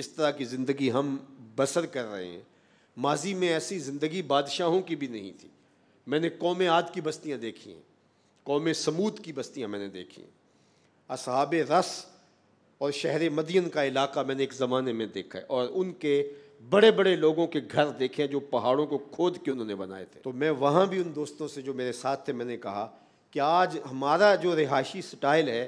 जिस तरह की ज़िंदगी हम बसर कर रहे हैं माजी में ऐसी ज़िंदगी बादशाहों की भी नहीं थी मैंने कौम आद की बस्तियाँ देखी हैं कौम समूद की बस्तियाँ मैंने देखी हैं असहाब रस और शहर मदियन का इलाका मैंने एक ज़माने में देखा है और उनके बड़े बड़े लोगों के घर देखे हैं जो पहाड़ों को खोद के उन्होंने बनाए थे तो मैं वहाँ भी उन दोस्तों से जो मेरे साथ थे मैंने कहा कि आज हमारा जो रिहायशी स्टाइल है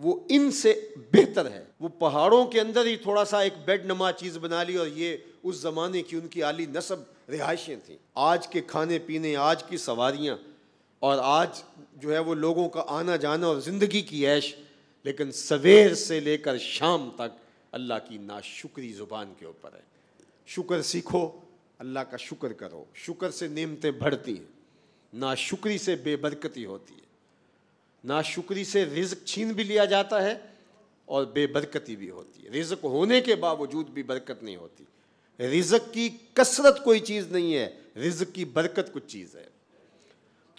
वो इनसे बेहतर है वो पहाड़ों के अंदर ही थोड़ा सा एक बेड नमा चीज़ बना ली और ये उस ज़माने की उनकी आली नस्ब रिहाइशें थीं आज के खाने पीने आज की सवारियाँ और आज जो है वो लोगों का आना जाना और ज़िंदगी की ऐश लेकिन सवेर से लेकर शाम तक अल्लाह की नाशुक्री ज़ुबान के ऊपर है शुक्र सीखो अल्लाह का शुक्र करो शुक्र से नेमतें बढ़ती हैं नाशुक्री से बेबरकती होती है नाशुक्री से रिज्क छीन भी लिया जाता है और बेबरकती भी होती है रिज्क होने के बावजूद भी बरकत नहीं होती रिज्क की कसरत कोई चीज़ नहीं है रिज्क की बरकत कुछ चीज़ है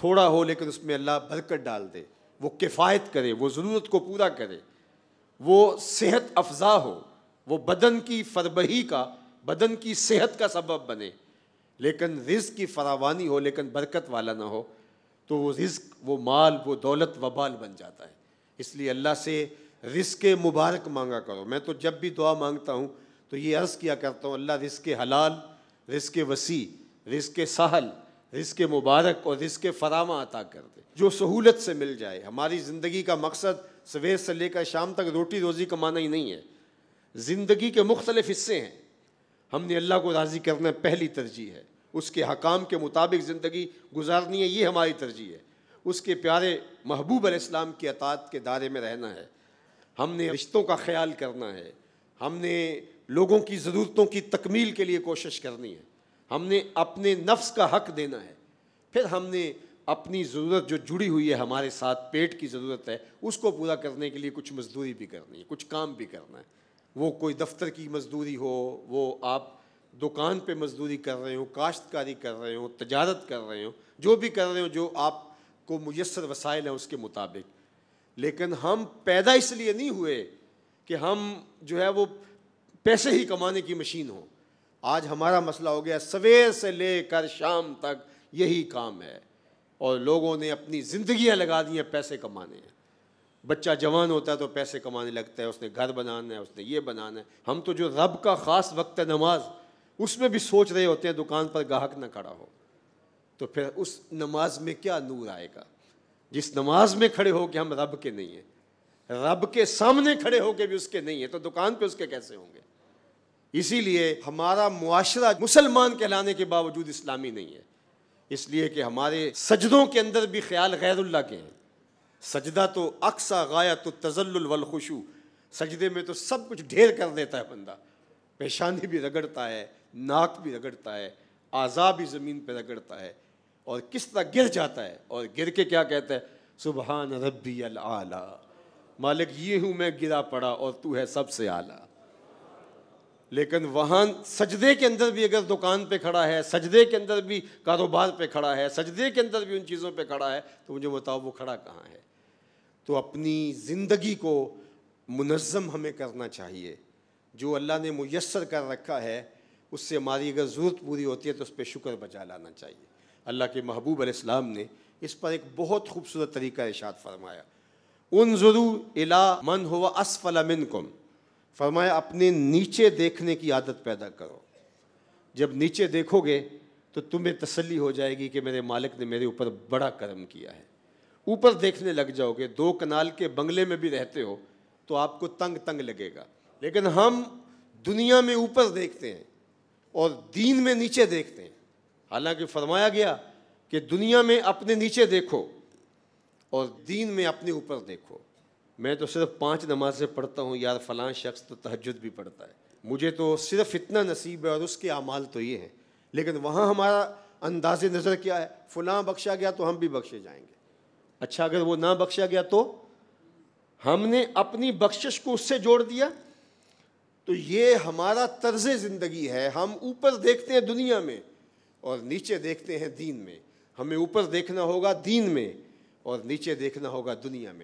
थोड़ा हो लेकिन उसमें अल्लाह बरकत डाल दे वो किफ़ायत करे वो ज़रूरत को पूरा करे वो सेहत अफजा हो वो बदन की फरबही का बदन की सेहत का सबब बने लेकिन रिज की फरावानी हो लेकिन बरकत वाला ना हो तो वो रिस्क वो माल वो दौलत वबाल बन जाता है इसलिए अल्लाह से रिस्क मुबारक मांगा करो मैं तो जब भी दुआ मांगता हूँ तो ये अर्ज़ किया करता हूँ अल्लाह रिस्क हलाल रिस्क वसी रिस्क सहल रिस्क मुबारक और रिस्क फरामा अता कर दे जो सहूलत से मिल जाए हमारी ज़िंदगी का मकसद सवेर से लेकर शाम तक रोटी रोज़ी कमाना ही नहीं है ज़िंदगी के मुख्तलिफ़ हिस्से हैं हमने अल्लाह को राज़ी करना पहली तरजीह है उसके हकाम के मुताबिक ज़िंदगी गुजारनी है ये हमारी तरजीह है उसके प्यारे महबूब इस्लाम की अतात के दायरे में रहना है हमने रिश्तों का ख्याल करना है हमने लोगों की ज़रूरतों की तकमील के लिए कोशिश करनी है हमने अपने नफ्स का हक देना है फिर हमने अपनी ज़रूरत जो जुड़ी हुई है हमारे साथ पेट की ज़रूरत है उसको पूरा करने के लिए कुछ मजदूरी भी करनी है कुछ काम भी करना है वो कोई दफ्तर की मजदूरी हो वो आप दुकान पे मजदूरी कर रहे हो काश्तकारी कर रहे हो तजारत कर रहे हो जो भी कर रहे हो जो आपको मुयसर वसाइल हैं उसके मुताबिक लेकिन हम पैदा इसलिए नहीं हुए कि हम जो है वो पैसे ही कमाने की मशीन हो आज हमारा मसला हो गया सवेर से लेकर शाम तक यही काम है और लोगों ने अपनी ज़िंदियाँ लगा दी हैं पैसे कमाने हैं बच्चा जवान होता है तो पैसे कमाने लगता है उसने घर बनाना है उसने ये बनाना है हम तो जो रब का ख़ास वक्त है नमाज़ उसमें भी सोच रहे होते हैं दुकान पर गाहक ना खड़ा हो तो फिर उस नमाज में क्या नूर आएगा जिस नमाज में खड़े हो के हम रब के नहीं हैं रब के सामने खड़े होके भी उसके नहीं है तो दुकान पे उसके कैसे होंगे इसीलिए हमारा मुआशरा मुसलमान कहलाने के बावजूद इस्लामी नहीं है इसलिए कि हमारे सजदों के अंदर भी ख्याल गैरुल्ला के हैं सजदा तो अक्सा गाया तो तजल्ल सजदे में तो सब कुछ ढेर कर देता है बंदा पेशानी भी रगड़ता है नाक भी रगड़ता है आज़ा भी ज़मीन पर रगड़ता है और किस तरह गिर जाता है और गिर के क्या कहता है सुबह रबी अल आला मालिक ये हूँ मैं गिरा पड़ा और तू है सबसे आला लेकिन वहाँ सजदे के अंदर भी अगर दुकान पे खड़ा है सजदे के अंदर भी कारोबार पे खड़ा है सजदे के अंदर भी उन चीज़ों पे खड़ा है तो मुझे बताओ वो खड़ा कहाँ है तो अपनी ज़िंदगी को मुनज़म हमें करना चाहिए जो अल्लाह ने मैसर कर रखा है उससे हमारी अगर ज़रूरत पूरी होती है तो उस पर शुक्र बजा लाना चाहिए अल्लाह के महबूब अलैहिस्सलाम ने इस पर एक बहुत खूबसूरत तरीका इशाद फरमाया उन ज़रू इला मन हो असफल अमिन कम फरमाया अपने नीचे देखने की आदत पैदा करो जब नीचे देखोगे तो तुम्हें तसल्ली हो जाएगी कि मेरे मालिक ने मेरे ऊपर बड़ा कर्म किया है ऊपर देखने लग जाओगे दो कनाल के बंगले में भी रहते हो तो आपको तंग तंग लगेगा लेकिन हम दुनिया में ऊपर देखते हैं और दीन में नीचे देखते हैं हालांकि फरमाया गया कि दुनिया में अपने नीचे देखो और दीन में अपने ऊपर देखो मैं तो सिर्फ पांच नमाज़ें पढ़ता हूँ यार फलां शख्स तो तहजद भी पढ़ता है मुझे तो सिर्फ इतना नसीब है और उसके अमाल तो ये हैं लेकिन वहाँ हमारा अंदाज नज़र क्या है फलां बख्शा गया तो हम भी बख्शे जाएंगे अच्छा अगर वो ना बख्शा गया तो हमने अपनी बख्शिश को उससे जोड़ दिया तो ये हमारा तर्ज ज़िंदगी है हम ऊपर देखते हैं दुनिया में और नीचे देखते हैं दीन में हमें ऊपर देखना होगा दीन में और नीचे देखना होगा दुनिया में